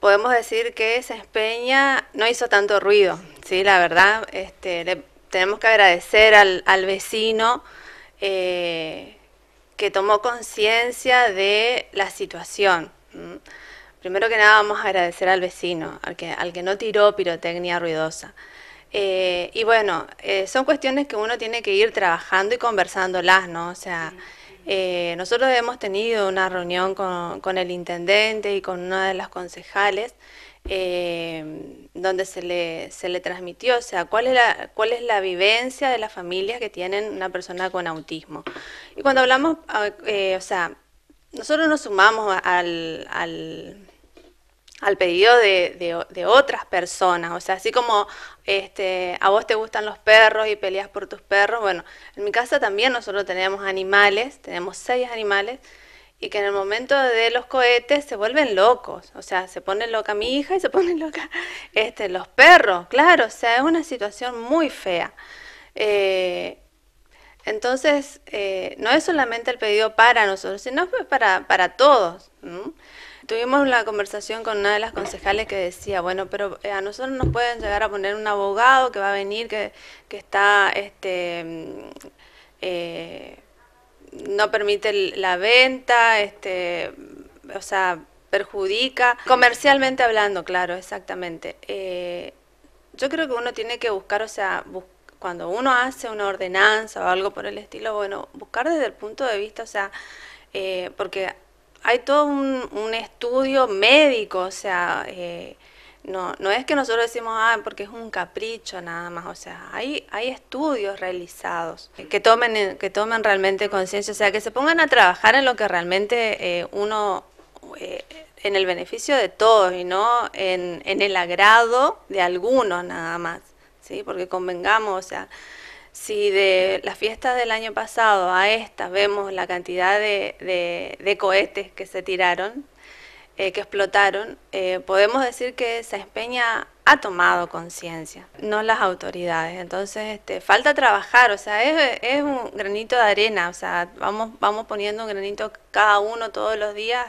podemos decir que esa espeña no hizo tanto ruido, sí, la verdad, este, tenemos que agradecer al, vecino eh, que tomó conciencia de la situación. Primero que nada vamos a agradecer al vecino, al que, al que no tiró pirotecnia ruidosa. Eh, y bueno, eh, son cuestiones que uno tiene que ir trabajando y conversándolas, ¿no? O sea, eh, nosotros hemos tenido una reunión con, el intendente y con una de las concejales eh, donde se le, se le transmitió, o sea, cuál es, la, cuál es la vivencia de las familias que tienen una persona con autismo. Y cuando hablamos, ah, eh, o sea, nosotros nos sumamos al al pedido de, otras personas. O sea, así como este, a vos te gustan los perros y peleas por tus perros, bueno, en mi casa también nosotros tenemos animales, tenemos seis animales, y que en el momento de los cohetes se vuelven locos. O sea, se pone loca mi hija y se ponen loca este, los perros, claro. O sea, es una situación muy fea. Eh, entonces, eh, no es solamente el pedido para nosotros, sino para, para todos. Tuvimos la conversación con una de las concejales que decía, bueno, pero eh, a nosotros nos pueden llegar a poner un abogado que va a venir, que, está, este, mm, eh, no permite la venta, este, o sea, perjudica, comercialmente hablando, claro, exactamente. Eh, yo creo que uno tiene que buscar, o sea, cuando uno hace una ordenanza o algo por el estilo, bueno, buscar desde el punto de vista, o sea, eh, porque hay todo un, estudio médico, o sea, eh, no, no es que nosotros decimos, ah, porque es un capricho nada más, o sea, hay, hay estudios realizados que tomen, que tomen realmente conciencia, o sea, que se pongan a trabajar en lo que realmente eh, uno, eh, en el beneficio de todos y no en, en el agrado de algunos nada más, ¿sí? Porque convengamos, o sea, si de las fiestas del año pasado a estas vemos la cantidad de, cohetes que se tiraron, eh, que explotaron, eh, podemos decir que Sáenz Peña ha tomado conciencia, no las autoridades. Entonces, este, falta trabajar, o sea, es, es, un granito de arena, o sea, vamos, vamos poniendo un granito cada uno todos los días